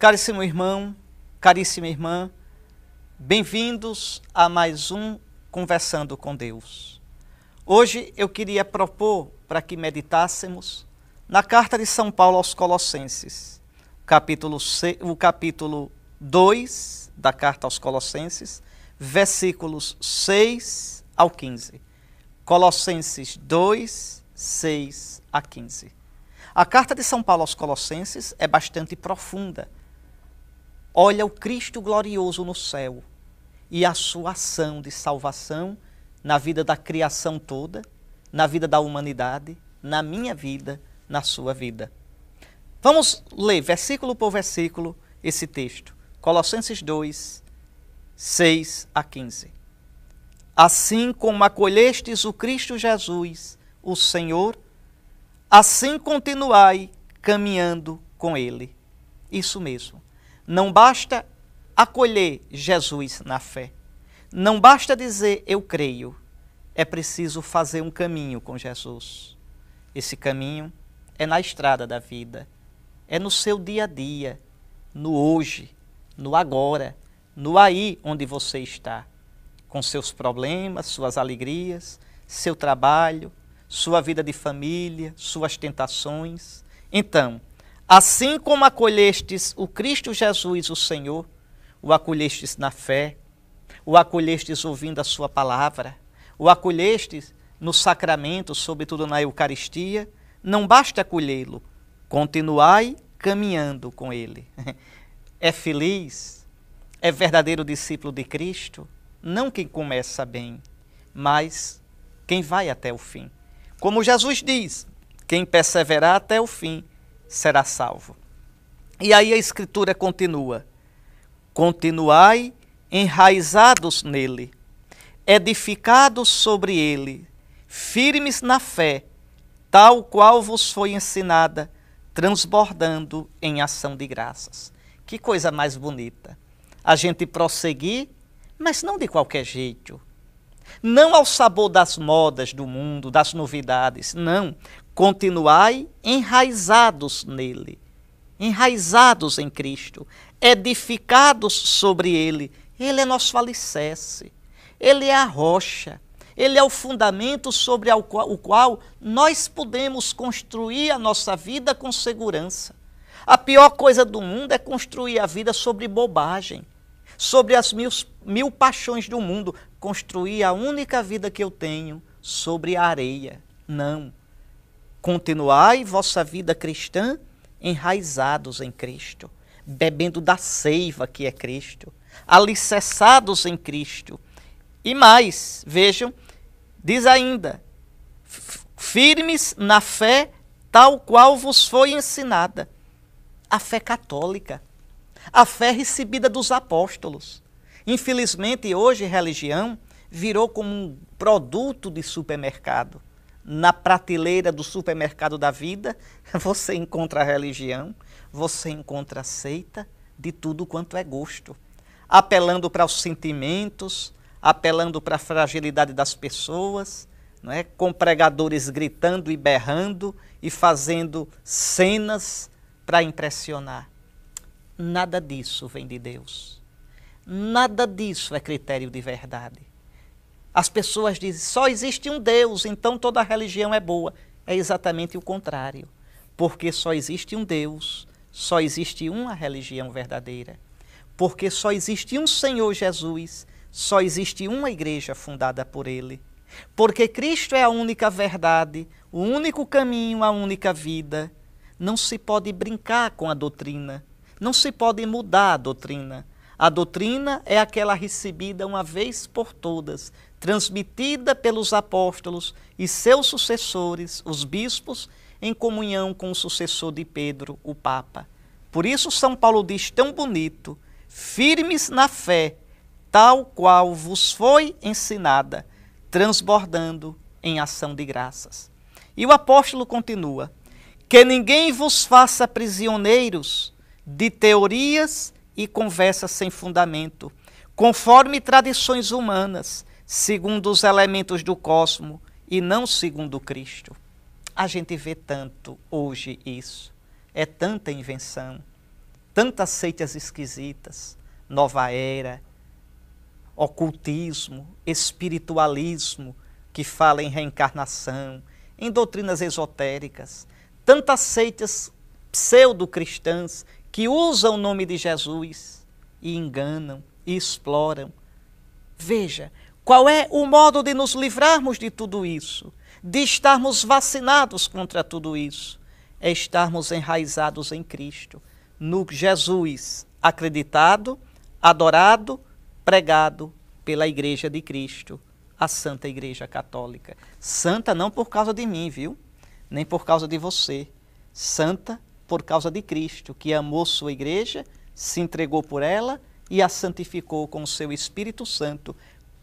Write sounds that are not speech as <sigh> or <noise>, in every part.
Caríssimo irmão, caríssima irmã, bem-vindos a mais um Conversando com Deus. Hoje eu queria propor para que meditássemos na carta de São Paulo aos Colossenses, capítulo o capítulo 2 da carta aos Colossenses, versículos 6 ao 15. Colossenses 2, 6 a 15. A carta de São Paulo aos Colossenses é bastante profunda olha o Cristo glorioso no céu e a sua ação de salvação na vida da criação toda, na vida da humanidade, na minha vida, na sua vida. Vamos ler versículo por versículo esse texto. Colossenses 2, 6 a 15. Assim como acolhestes o Cristo Jesus, o Senhor, assim continuai caminhando com Ele. Isso mesmo. Não basta acolher Jesus na fé. Não basta dizer eu creio. É preciso fazer um caminho com Jesus. Esse caminho é na estrada da vida, é no seu dia a dia, no hoje, no agora, no aí onde você está, com seus problemas, suas alegrias, seu trabalho, sua vida de família, suas tentações. Então, Assim como acolhestes o Cristo Jesus, o Senhor, o acolhestes na fé, o acolhestes ouvindo a sua palavra, o acolhestes no sacramento, sobretudo na Eucaristia, não basta acolhê-lo, continuai caminhando com ele. <laughs> É feliz, é verdadeiro discípulo de Cristo, não quem começa bem, mas quem vai até o fim. Como Jesus diz, quem perseverar até o fim será salvo. E aí a escritura continua: Continuai enraizados nele, edificados sobre ele, firmes na fé, tal qual vos foi ensinada, transbordando em ação de graças. Que coisa mais bonita! A gente prosseguir, mas não de qualquer jeito. Não ao sabor das modas do mundo, das novidades, não continuai enraizados nele, enraizados em Cristo, edificados sobre ele. Ele é nosso alicerce, ele é a rocha, ele é o fundamento sobre o qual nós podemos construir a nossa vida com segurança. A pior coisa do mundo é construir a vida sobre bobagem, sobre as mil, mil paixões do mundo. Construir a única vida que eu tenho sobre a areia. Não Continuai vossa vida cristã enraizados em Cristo, bebendo da seiva que é Cristo, alicerçados em Cristo. E mais, vejam, diz ainda, firmes na fé tal qual vos foi ensinada. A fé católica, a fé recebida dos apóstolos. Infelizmente, hoje, religião virou como um produto de supermercado na prateleira do supermercado da vida, <laughs> você encontra religião, você encontra seita de tudo quanto é gosto, apelando para os sentimentos, apelando para a fragilidade das pessoas, não é? com pregadores gritando e berrando e fazendo cenas para impressionar. Nada disso vem de Deus. Nada disso é critério de verdade. As pessoas dizem só existe um Deus, então toda religião é boa. É exatamente o contrário, porque só existe um Deus, só existe uma religião verdadeira, porque só existe um Senhor Jesus, só existe uma igreja fundada por Ele. Porque Cristo é a única verdade, o único caminho, a única vida. Não se pode brincar com a doutrina, não se pode mudar a doutrina. A doutrina é aquela recebida uma vez por todas, transmitida pelos apóstolos e seus sucessores, os bispos, em comunhão com o sucessor de Pedro, o Papa. Por isso, São Paulo diz tão bonito: firmes na fé, tal qual vos foi ensinada, transbordando em ação de graças. E o apóstolo continua: que ninguém vos faça prisioneiros de teorias e conversas sem fundamento, conforme tradições humanas segundo os elementos do cosmo e não segundo Cristo. A gente vê tanto hoje isso. É tanta invenção, tantas seitas esquisitas, nova era, ocultismo, espiritualismo, que fala em reencarnação, em doutrinas esotéricas, tantas seitas pseudo-cristãs que usam o nome de Jesus e enganam e exploram. Veja, qual é o modo de nos livrarmos de tudo isso? De estarmos vacinados contra tudo isso? É estarmos enraizados em Cristo, no Jesus acreditado, adorado, pregado pela Igreja de Cristo, a Santa Igreja Católica. Santa não por causa de mim, viu? Nem por causa de você. Santa por causa de Cristo, que amou sua igreja, se entregou por ela e a santificou com o seu Espírito Santo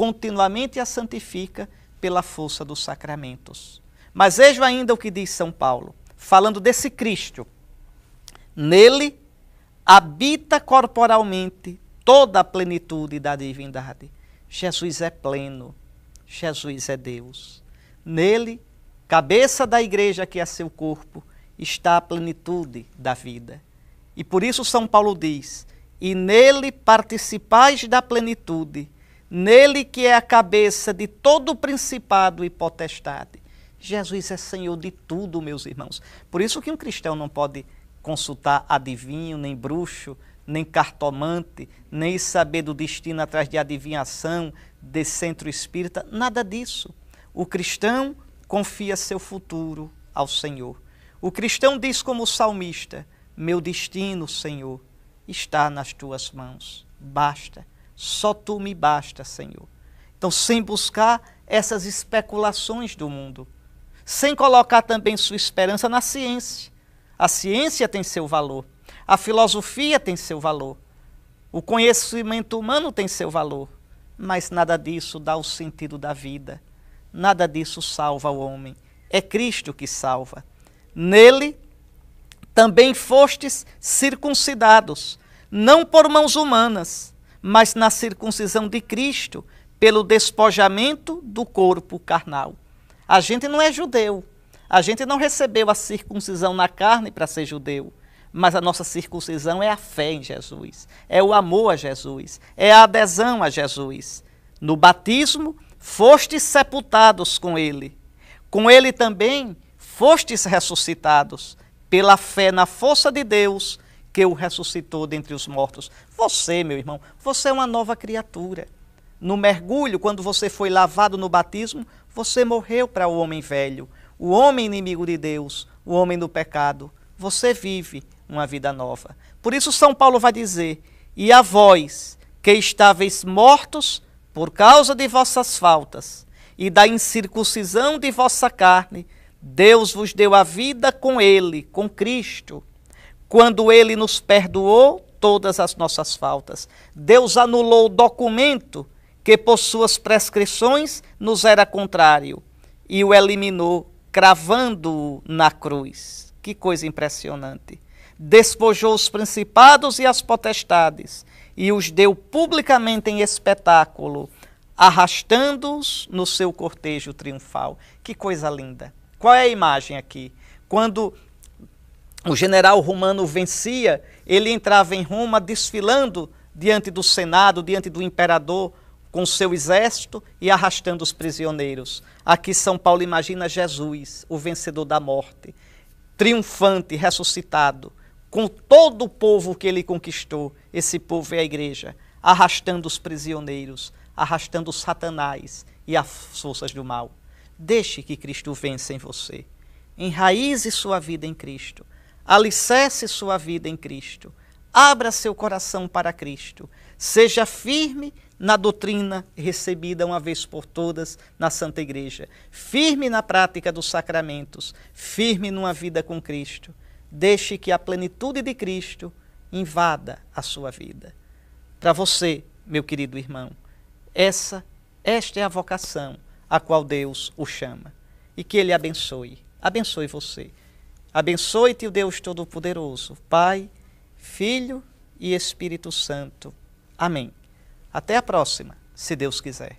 continuamente a santifica pela força dos sacramentos. Mas vejo ainda o que diz São Paulo, falando desse Cristo. Nele habita corporalmente toda a plenitude da divindade. Jesus é pleno, Jesus é Deus. Nele, cabeça da igreja que é seu corpo, está a plenitude da vida. E por isso São Paulo diz: E nele participais da plenitude nele que é a cabeça de todo principado e potestade. Jesus é Senhor de tudo, meus irmãos. Por isso que um cristão não pode consultar adivinho, nem bruxo, nem cartomante, nem saber do destino atrás de adivinhação, de centro espírita, nada disso. O cristão confia seu futuro ao Senhor. O cristão diz como o salmista: Meu destino, Senhor, está nas tuas mãos. Basta. Só tu me basta, Senhor. Então, sem buscar essas especulações do mundo, sem colocar também sua esperança na ciência. A ciência tem seu valor, a filosofia tem seu valor, o conhecimento humano tem seu valor, mas nada disso dá o sentido da vida, nada disso salva o homem. É Cristo que salva. Nele também fostes circuncidados, não por mãos humanas, mas na circuncisão de Cristo, pelo despojamento do corpo carnal. A gente não é judeu. A gente não recebeu a circuncisão na carne para ser judeu. Mas a nossa circuncisão é a fé em Jesus, é o amor a Jesus, é a adesão a Jesus. No batismo, fostes sepultados com Ele. Com Ele também fostes ressuscitados, pela fé na força de Deus, que o ressuscitou dentre os mortos. Você, meu irmão, você é uma nova criatura. No mergulho, quando você foi lavado no batismo, você morreu para o homem velho, o homem inimigo de Deus, o homem do pecado. Você vive uma vida nova. Por isso, São Paulo vai dizer: E a vós, que estáveis mortos por causa de vossas faltas e da incircuncisão de vossa carne, Deus vos deu a vida com ele, com Cristo quando ele nos perdoou todas as nossas faltas. Deus anulou o documento que por suas prescrições nos era contrário e o eliminou, cravando-o na cruz. Que coisa impressionante! Despojou os principados e as potestades e os deu publicamente em espetáculo, arrastando-os no seu cortejo triunfal. Que coisa linda! Qual é a imagem aqui? Quando o general romano vencia, ele entrava em Roma desfilando diante do Senado, diante do imperador, com seu exército e arrastando os prisioneiros. Aqui São Paulo imagina Jesus, o vencedor da morte, triunfante, ressuscitado, com todo o povo que ele conquistou, esse povo é a igreja, arrastando os prisioneiros, arrastando Satanás e as forças do mal. Deixe que Cristo vença em você. Enraize sua vida em Cristo. Alicerce sua vida em Cristo. Abra seu coração para Cristo. Seja firme na doutrina recebida uma vez por todas na Santa Igreja, firme na prática dos sacramentos, firme numa vida com Cristo. Deixe que a plenitude de Cristo invada a sua vida. Para você, meu querido irmão, essa esta é a vocação a qual Deus o chama. E que ele abençoe, abençoe você. Abençoe-te o Deus Todo-Poderoso, Pai, Filho e Espírito Santo. Amém. Até a próxima, se Deus quiser.